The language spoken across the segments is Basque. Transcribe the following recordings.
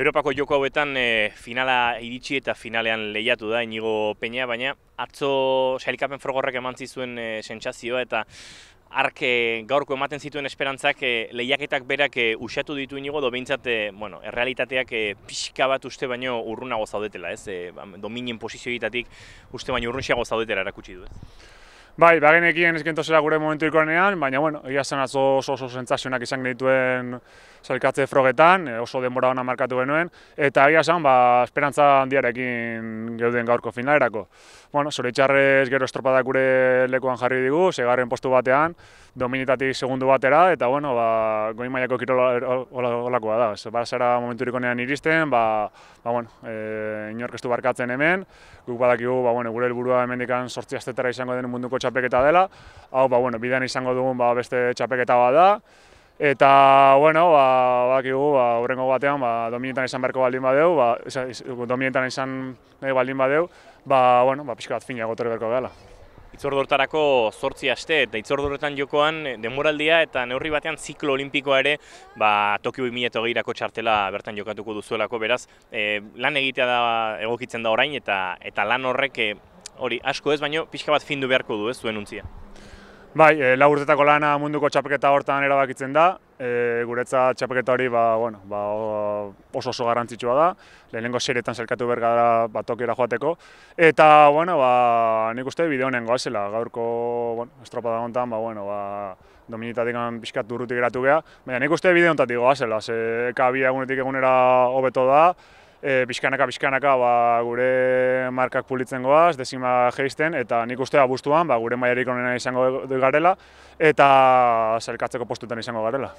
Europako joko hauetan e, finala iritsi eta finalean lehiatu da inigo peina, baina atzo sailkapen frogorrek eman zuen e, eh, sentsazioa eta ark eh, gaurko ematen zituen esperantzak e, lehiaketak berak e, usatu ditu inigo, do behintzat, e, bueno, errealitateak e, pixka bat uste baino urrunago zaudetela, ez? E, dominien posizioetatik uste baino urrunxeago zaudetela erakutsi du, ez? Bai, bagenekien eskento gure momentu ikonean, baina bueno, egia zen atzo oso oso izan genituen zailkatze frogetan, eh, oso denbora hona markatu genuen, eta egia zen, ba, esperantza handiarekin geuden gaurko finalerako. Bueno, zoritxarrez gero estropadak gure lekuan jarri digu, segarren postu batean, dominitatik segundu batera, eta bueno, ba, goin maiako kirola olakoa da. Ez, ba, zara momentu ikonean iristen, ba, ba bueno, eh, inorkestu barkatzen hemen, guk badakigu, ba, bueno, gure helburua hemen dikan sortzi astetara izango den munduko txapeketa dela. Hau, ba, bueno, bidean izango dugun ba, beste txapeketa bat da. Eta, bueno, ba, bakigu, ba, horrengo batean, ba, dominetan izan beharko baldin badeu, ba, dominetan izan nahi baldin badeu, ba, bueno, ba, pixka bat fina gotore beharko gala. Itzordortarako zortzi aste eta itzordortan jokoan eh, demoraldia eta neurri batean ziklo olimpikoa ere ba, Tokio 2008 irako txartela bertan jokatuko duzuelako, beraz, e, lan egitea da egokitzen da orain eta eta lan horrek eh, hori, asko ez, baino pixka bat findu beharko du ez zuen untzia. Bai, e, eh, lagurtetako lana munduko txapeketa hortan erabakitzen da, e, eh, guretza txapeketa hori ba, bueno, ba, oso oso garrantzitsua da, lehenengo seretan zelkatu berga da ba, joateko, eta bueno, ba, nik uste bide honen goazela, gaurko bueno, estropada gontan ba, bueno, ba, dominitatik pixkat durrutik geratu geha, baina nik uste bide honetatik goazela, ze egunetik egunera hobeto da, E, bizkanaka, bizkanaka ba, gure markak pulitzen goaz, dezima geisten, eta nik uste abuztuan ba, gure maierik onena izango garela, eta zerkatzeko postutan izango garela.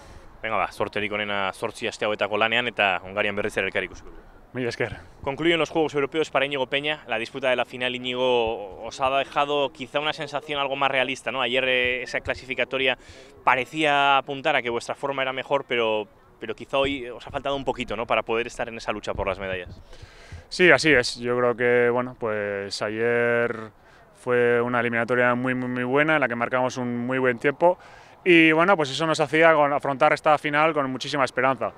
Venga zorterik ba, onena zortzi aste hauetako lanean, eta Hungarian berriz ere elkarik Mil esker. Konkluion los Juegos Europeos para Íñigo Peña, la disputa de la final Inigo os ha dejado quizá una sensación algo más realista, no? Ayer eh, esa clasificatoria parecía apuntar a que vuestra forma era mejor, pero pero quizá hoy eh, os ha faltado un poquito, ¿no? Para poder estar en esa lucha por las medallas. Sí, así es. Yo creo que, bueno, pues ayer fue una eliminatoria muy, muy, muy buena, en la que marcamos un muy buen tiempo. Y bueno, pues eso nos hacía afrontar esta final con muchísima esperanza.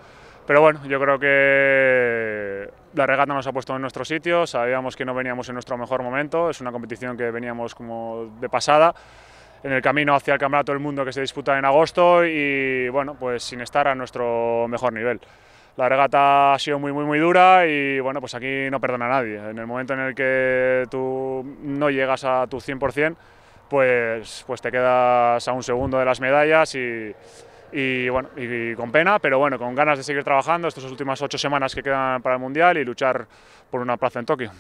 Pero bueno, yo creo que la regata nos ha puesto en nuestro sitio, sabíamos que no veníamos en nuestro mejor momento, es una competición que veníamos como de pasada en el camino hacia el Campeonato del Mundo que se disputa en agosto y bueno, pues sin estar a nuestro mejor nivel. La regata ha sido muy, muy, muy dura y bueno, pues aquí no perdona a nadie. En el momento en el que tú no llegas a tu 100%, pues, pues te quedas a un segundo de las medallas y, y bueno, y, con pena, pero bueno, con ganas de seguir trabajando estas últimas ocho semanas que quedan para el Mundial y luchar por una plaza en Tokio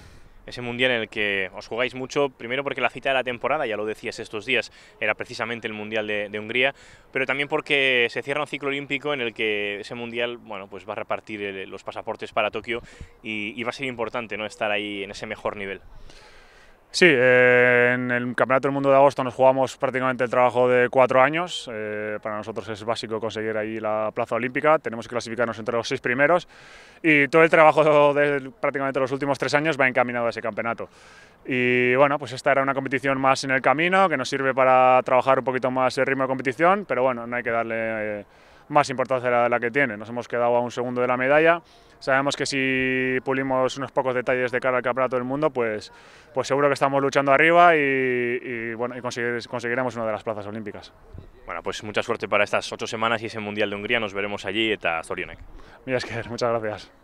ese mundial en el que os jugáis mucho, primero porque la cita de la temporada, ya lo decías estos días, era precisamente el mundial de, Hungría, pero también porque se cierra un ciclo olímpico en el que ese mundial, bueno, pues va a repartir los pasaportes para Tokio y, y, va a ser importante, ¿no? Estar ahí en ese mejor nivel. Sí, eh, en el Campeonato del Mundo de agosto nos jugamos prácticamente el trabajo de cuatro años. Eh, para nosotros es básico conseguir ahí la plaza olímpica. Tenemos que clasificarnos entre los seis primeros y todo el trabajo de prácticamente los últimos tres años va encaminado a ese campeonato. Y bueno, pues esta era una competición más en el camino que nos sirve para trabajar un poquito más el ritmo de competición, pero bueno, no hay que darle... Eh, más importancia la, que tiene. Nos hemos quedado a un segundo de la medalla. Sabemos que si pulimos unos pocos detalles de cara al campeonato del mundo, pues, pues seguro que estamos luchando arriba y, bueno, y conseguiremos una de las plazas olímpicas. Bueno, pues mucha suerte para estas ocho semanas y ese Mundial de Hungría. Nos veremos allí, eta Zorionek. Mira, que muchas gracias.